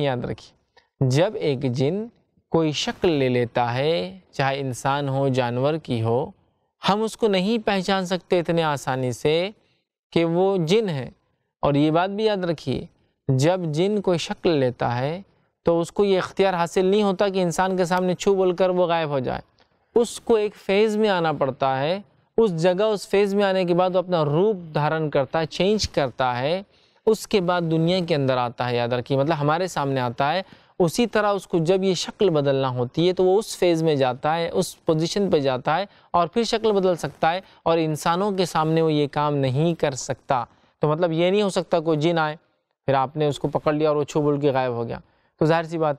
याद रखिए जब एक जिन कोई शक्ल ले लेता है चाहे इंसान हो जानवर की हो हम उसको नहीं पहचान सकते इतने आसानी से कि वो जिन है और ये बात भी याद रखिए जब जिन कोई शक्ल लेता है तो उसको ये इख्तियार हासिल नहीं होता कि इंसान के सामने छू बोल कर वो गायब हो जाए उसको एक फेज़ में आना पड़ता है उस जगह उस फेज़ में आने के बाद वो अपना रूप धारण करता है चेंज करता है उसके बाद दुनिया के अंदर आता है याद रखिए मतलब हमारे सामने आता है उसी तरह उसको जब ये शक्ल बदलना होती है तो वो उस फेज़ में जाता है उस पोजीशन पे जाता है और फिर शक्ल बदल सकता है और इंसानों के सामने वो ये काम नहीं कर सकता तो मतलब ये नहीं हो सकता कोई जिन आए फिर आपने उसको पकड़ लिया और वो छू बुल के गायब हो गया तो जाहिर सी बात